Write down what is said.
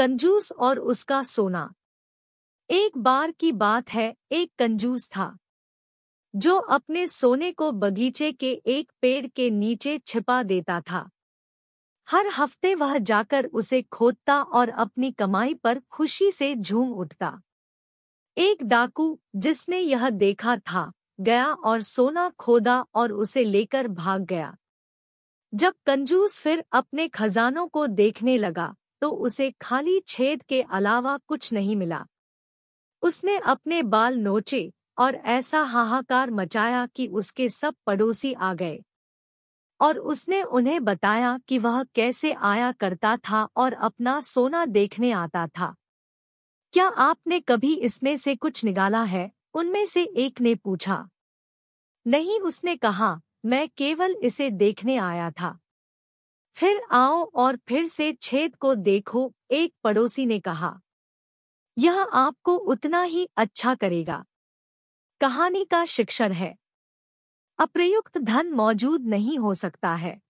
कंजूस और उसका सोना एक बार की बात है एक कंजूस था जो अपने सोने को बगीचे के एक पेड़ के नीचे छिपा देता था हर हफ्ते वह जाकर उसे खोदता और अपनी कमाई पर खुशी से झूम उठता एक डाकू जिसने यह देखा था गया और सोना खोदा और उसे लेकर भाग गया जब कंजूस फिर अपने खजानों को देखने लगा तो उसे खाली छेद के अलावा कुछ नहीं मिला उसने अपने बाल नोचे और ऐसा हाहाकार मचाया कि उसके सब पड़ोसी आ गए और उसने उन्हें बताया कि वह कैसे आया करता था और अपना सोना देखने आता था क्या आपने कभी इसमें से कुछ निकाला है उनमें से एक ने पूछा नहीं उसने कहा मैं केवल इसे देखने आया था फिर आओ और फिर से छेद को देखो एक पड़ोसी ने कहा यह आपको उतना ही अच्छा करेगा कहानी का शिक्षण है अप्रयुक्त धन मौजूद नहीं हो सकता है